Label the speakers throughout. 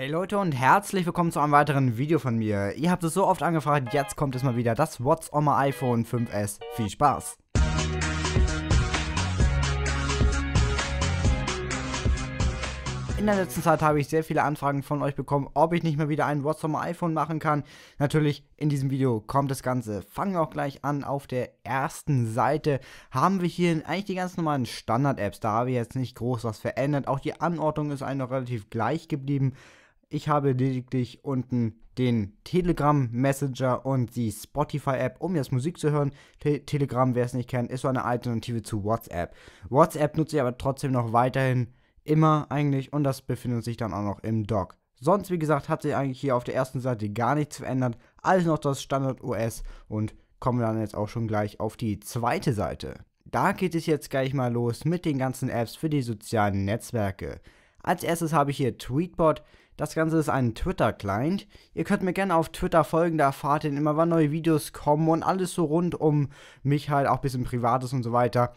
Speaker 1: Hey Leute und herzlich willkommen zu einem weiteren Video von mir. Ihr habt es so oft angefragt, jetzt kommt es mal wieder, das What's on my iPhone 5s. Viel Spaß! In der letzten Zeit habe ich sehr viele Anfragen von euch bekommen, ob ich nicht mal wieder ein What's on my iPhone machen kann. Natürlich, in diesem Video kommt das Ganze. Fangen wir auch gleich an. Auf der ersten Seite haben wir hier eigentlich die ganz normalen Standard-Apps. Da habe ich jetzt nicht groß was verändert. Auch die Anordnung ist eigentlich noch relativ gleich geblieben. Ich habe lediglich unten den Telegram Messenger und die Spotify App, um jetzt Musik zu hören. Te Telegram, wer es nicht kennt, ist so eine Alternative zu WhatsApp. WhatsApp nutze ich aber trotzdem noch weiterhin immer eigentlich und das befindet sich dann auch noch im Dock. Sonst, wie gesagt, hat sich eigentlich hier auf der ersten Seite gar nichts verändert. Alles noch das Standard OS und kommen wir dann jetzt auch schon gleich auf die zweite Seite. Da geht es jetzt gleich mal los mit den ganzen Apps für die sozialen Netzwerke. Als erstes habe ich hier Tweetbot. Das Ganze ist ein Twitter-Client. Ihr könnt mir gerne auf Twitter folgen, da erfahrt ihr immer, wann neue Videos kommen und alles so rund um mich halt, auch ein bisschen Privates und so weiter.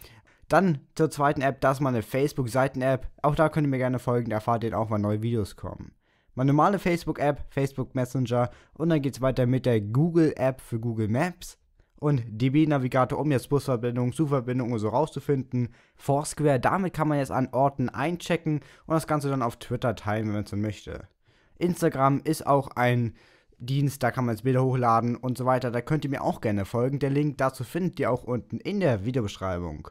Speaker 1: Dann zur zweiten App, das ist meine Facebook-Seiten-App. Auch da könnt ihr mir gerne folgen, da erfahrt ihr auch, wann neue Videos kommen. Meine normale Facebook-App, Facebook Messenger und dann geht es weiter mit der Google-App für Google Maps und DB-Navigator, um jetzt Busverbindungen, Suchverbindungen und so rauszufinden. Foursquare, damit kann man jetzt an Orten einchecken und das Ganze dann auf Twitter teilen, wenn man es möchte. Instagram ist auch ein Dienst, da kann man jetzt Bilder hochladen und so weiter. Da könnt ihr mir auch gerne folgen. Der Link dazu findet ihr auch unten in der Videobeschreibung.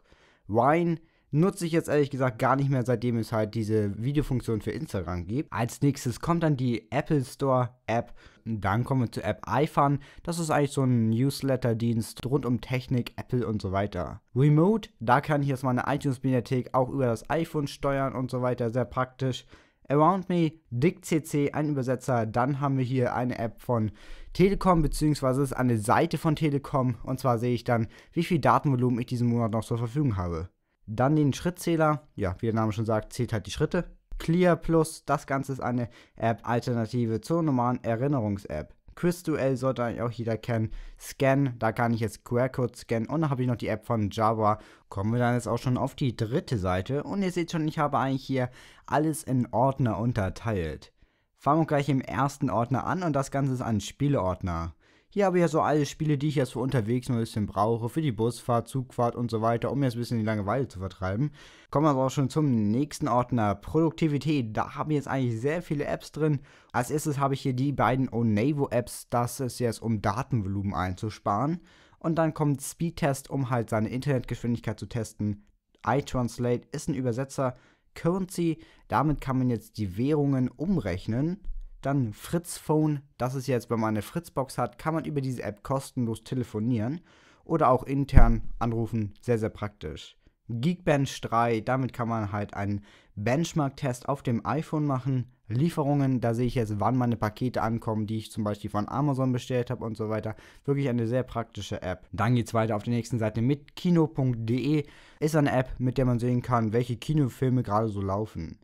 Speaker 1: Wine Nutze ich jetzt ehrlich gesagt gar nicht mehr, seitdem es halt diese Videofunktion für Instagram gibt. Als nächstes kommt dann die Apple Store App. Dann kommen wir zur App iPhone. Das ist eigentlich so ein Newsletter-Dienst rund um Technik, Apple und so weiter. Remote, da kann ich jetzt meine iTunes-Bibliothek auch über das iPhone steuern und so weiter. Sehr praktisch. Around Me, DickCC, ein Übersetzer. Dann haben wir hier eine App von Telekom, beziehungsweise ist eine Seite von Telekom. Und zwar sehe ich dann, wie viel Datenvolumen ich diesen Monat noch zur Verfügung habe. Dann den Schrittzähler. Ja, wie der Name schon sagt, zählt halt die Schritte. Clear Plus, das Ganze ist eine App-Alternative zur normalen Erinnerungs-App. Quiz-Duell sollte eigentlich auch jeder kennen. Scan, da kann ich jetzt QR-Code scannen. Und dann habe ich noch die App von Java. Kommen wir dann jetzt auch schon auf die dritte Seite. Und ihr seht schon, ich habe eigentlich hier alles in Ordner unterteilt. Fangen wir gleich im ersten Ordner an und das Ganze ist ein Spieleordner. Hier habe ich ja so alle Spiele, die ich jetzt für unterwegs noch ein bisschen brauche, für die Busfahrt, Zugfahrt und so weiter, um jetzt ein bisschen die Langeweile zu vertreiben. Kommen wir aber auch schon zum nächsten Ordner, Produktivität. Da haben wir jetzt eigentlich sehr viele Apps drin. Als erstes habe ich hier die beiden Onavo-Apps, das ist jetzt um Datenvolumen einzusparen. Und dann kommt Speedtest, um halt seine Internetgeschwindigkeit zu testen. iTranslate ist ein Übersetzer. Currency, damit kann man jetzt die Währungen umrechnen dann Fritz Phone, das ist jetzt, wenn man eine Fritzbox hat, kann man über diese App kostenlos telefonieren oder auch intern anrufen, sehr, sehr praktisch. Geekbench 3, damit kann man halt einen Benchmark-Test auf dem iPhone machen. Lieferungen, da sehe ich jetzt, wann meine Pakete ankommen, die ich zum Beispiel von Amazon bestellt habe und so weiter. Wirklich eine sehr praktische App. Dann geht es weiter auf der nächsten Seite mit kino.de. Ist eine App, mit der man sehen kann, welche Kinofilme gerade so laufen.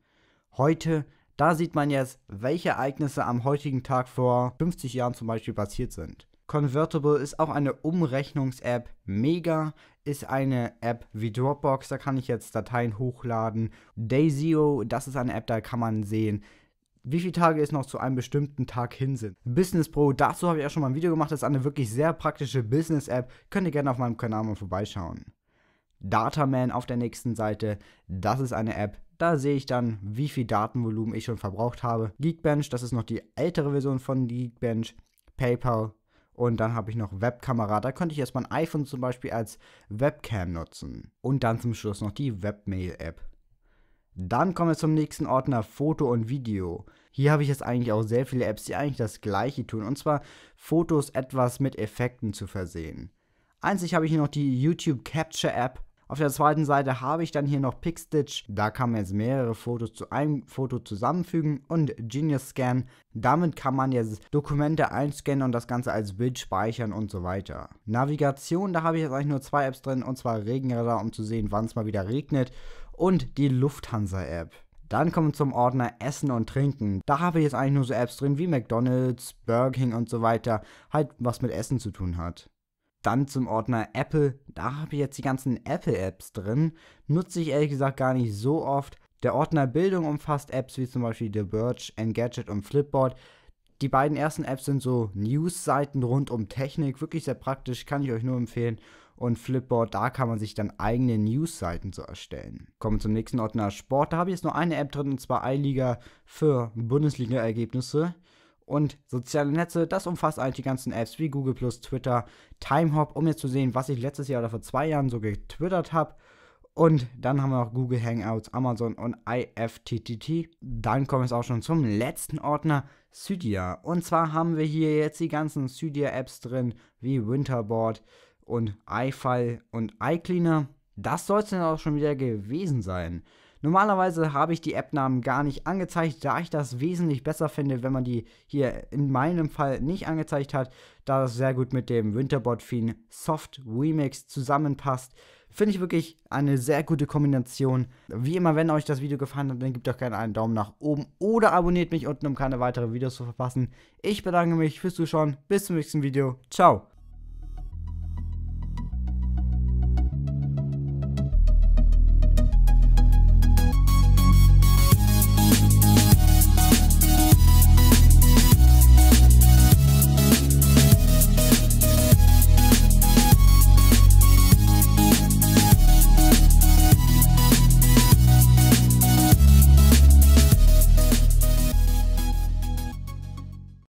Speaker 1: Heute da sieht man jetzt, welche Ereignisse am heutigen Tag vor 50 Jahren zum Beispiel passiert sind. Convertible ist auch eine Umrechnungs-App. Mega ist eine App wie Dropbox, da kann ich jetzt Dateien hochladen. DayZero, das ist eine App, da kann man sehen, wie viele Tage es noch zu einem bestimmten Tag hin sind. Business Pro, dazu habe ich auch schon mal ein Video gemacht, das ist eine wirklich sehr praktische Business-App. Könnt ihr gerne auf meinem Kanal mal vorbeischauen. Dataman auf der nächsten Seite, das ist eine App, da sehe ich dann, wie viel Datenvolumen ich schon verbraucht habe. Geekbench, das ist noch die ältere Version von Geekbench. PayPal und dann habe ich noch Webkamera. Da könnte ich jetzt mein iPhone zum Beispiel als Webcam nutzen. Und dann zum Schluss noch die Webmail-App. Dann kommen wir zum nächsten Ordner Foto und Video. Hier habe ich jetzt eigentlich auch sehr viele Apps, die eigentlich das gleiche tun. Und zwar Fotos etwas mit Effekten zu versehen. Einzig habe ich hier noch die YouTube Capture App. Auf der zweiten Seite habe ich dann hier noch Pickstitch. Da kann man jetzt mehrere Fotos zu einem Foto zusammenfügen und Genius Scan. Damit kann man jetzt Dokumente einscannen und das Ganze als Bild speichern und so weiter. Navigation, da habe ich jetzt eigentlich nur zwei Apps drin und zwar Regenradar, um zu sehen, wann es mal wieder regnet und die Lufthansa App. Dann kommen wir zum Ordner Essen und Trinken. Da habe ich jetzt eigentlich nur so Apps drin wie McDonald's, Burger King und so weiter, halt was mit Essen zu tun hat dann zum Ordner Apple. Da habe ich jetzt die ganzen Apple-Apps drin. Nutze ich ehrlich gesagt gar nicht so oft. Der Ordner Bildung umfasst Apps wie zum Beispiel The Birch, Engadget und Flipboard. Die beiden ersten Apps sind so News-Seiten rund um Technik, wirklich sehr praktisch, kann ich euch nur empfehlen. Und Flipboard, da kann man sich dann eigene News-Seiten so erstellen. Kommen wir zum nächsten Ordner Sport. Da habe ich jetzt nur eine App drin, und zwar iLiga für Bundesliga-Ergebnisse und soziale Netze. Das umfasst eigentlich die ganzen Apps wie Google Twitter, Timehop, um jetzt zu sehen, was ich letztes Jahr oder vor zwei Jahren so getwittert habe. Und dann haben wir noch Google Hangouts, Amazon und IFTTT. Dann kommen wir auch schon zum letzten Ordner, Cydia. Und zwar haben wir hier jetzt die ganzen Cydia-Apps drin, wie Winterboard und iFile und iCleaner. Das soll es dann auch schon wieder gewesen sein. Normalerweise habe ich die App-Namen gar nicht angezeigt, da ich das wesentlich besser finde, wenn man die hier in meinem Fall nicht angezeigt hat, da das sehr gut mit dem Winterbot Theme Soft Remix zusammenpasst. Finde ich wirklich eine sehr gute Kombination. Wie immer, wenn euch das Video gefallen hat, dann gebt doch gerne einen Daumen nach oben oder abonniert mich unten, um keine weiteren Videos zu verpassen. Ich bedanke mich fürs Zuschauen. Bis zum nächsten Video. Ciao.